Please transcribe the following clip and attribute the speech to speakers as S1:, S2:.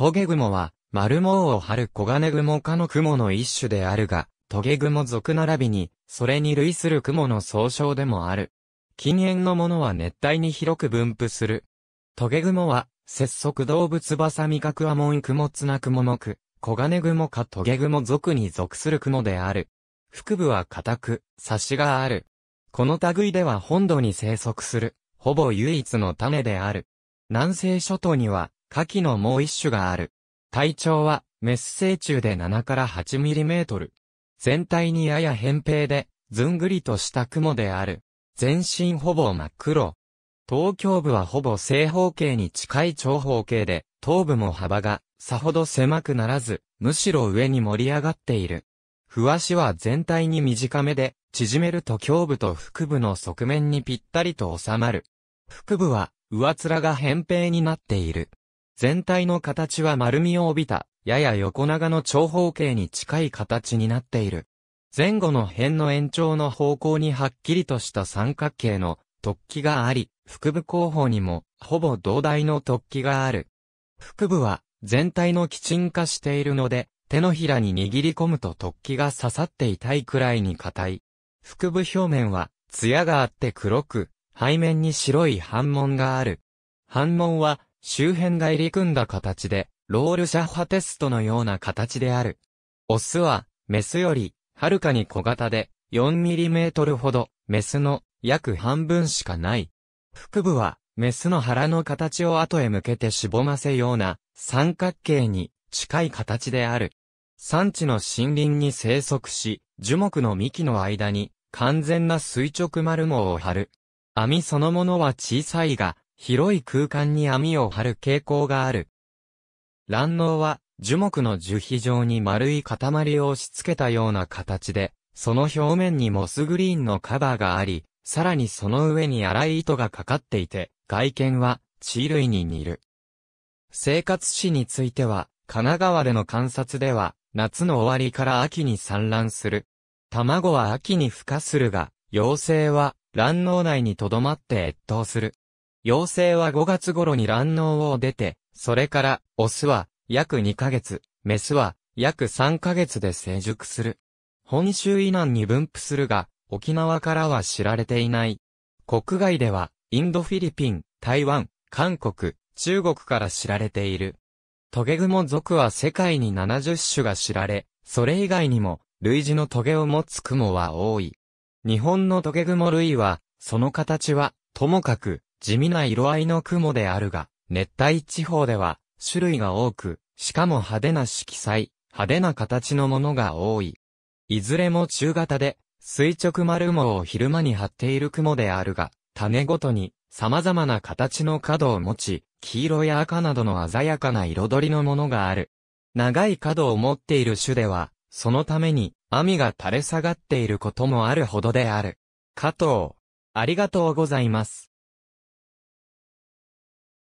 S1: トゲグモは、丸毛を張る黄金雲科の雲の一種であるが、トゲグモ属並びに、それに類する雲の総称でもある。近縁のものは熱帯に広く分布する。トゲグモは、節足動物バサミカクアモンクモツナクモ目、黄金雲かトゲグモ属に属する雲である。腹部は硬く、差しがある。この類では本土に生息する、ほぼ唯一の種である。南西諸島には、下記のもう一種がある。体長は、メス成虫で7から8ミリメートル。全体にやや扁平で、ずんぐりとした雲である。全身ほぼ真っ黒。東京部はほぼ正方形に近い長方形で、頭部も幅が、さほど狭くならず、むしろ上に盛り上がっている。ふわしは全体に短めで、縮めると胸部と腹部の側面にぴったりと収まる。腹部は、上面が扁平になっている。全体の形は丸みを帯びた、やや横長の長方形に近い形になっている。前後の辺の延長の方向にはっきりとした三角形の突起があり、腹部後方にもほぼ同大の突起がある。腹部は全体のきちん化しているので、手のひらに握り込むと突起が刺さって痛いくらいに硬い。腹部表面は艶があって黒く、背面に白い反紋がある。反紋は周辺が入り組んだ形で、ロールシャッハテストのような形である。オスは、メスより、はるかに小型で、4トルほど、メスの、約半分しかない。腹部は、メスの腹の形を後へ向けてしぼませような、三角形に、近い形である。産地の森林に生息し、樹木の幹の間に、完全な垂直丸毛を張る。網そのものは小さいが、広い空間に網を張る傾向がある。卵脳は樹木の樹皮状に丸い塊を押し付けたような形で、その表面にモスグリーンのカバーがあり、さらにその上に粗い糸がかかっていて、外見は地類に似る。生活史については、神奈川での観察では、夏の終わりから秋に産卵する。卵は秋に孵化するが、幼生は卵脳内に留まって越冬する。幼生は5月頃に卵脳を出て、それから、オスは約2ヶ月、メスは約3ヶ月で成熟する。本州以南に分布するが、沖縄からは知られていない。国外では、インドフィリピン、台湾、韓国、中国から知られている。トゲグモ族は世界に70種が知られ、それ以外にも、類似のトゲを持つ雲は多い。日本のトゲグモ類は、その形は、ともかく、地味な色合いの雲であるが、熱帯地方では種類が多く、しかも派手な色彩、派手な形のものが多い。いずれも中型で、垂直丸毛を昼間に張っている雲であるが、種ごとに様々な形の角を持ち、黄色や赤などの鮮やかな彩りのものがある。長い角を持っている種では、そのために網が垂れ下がっていることもあるほどである。加藤、ありがとうございます。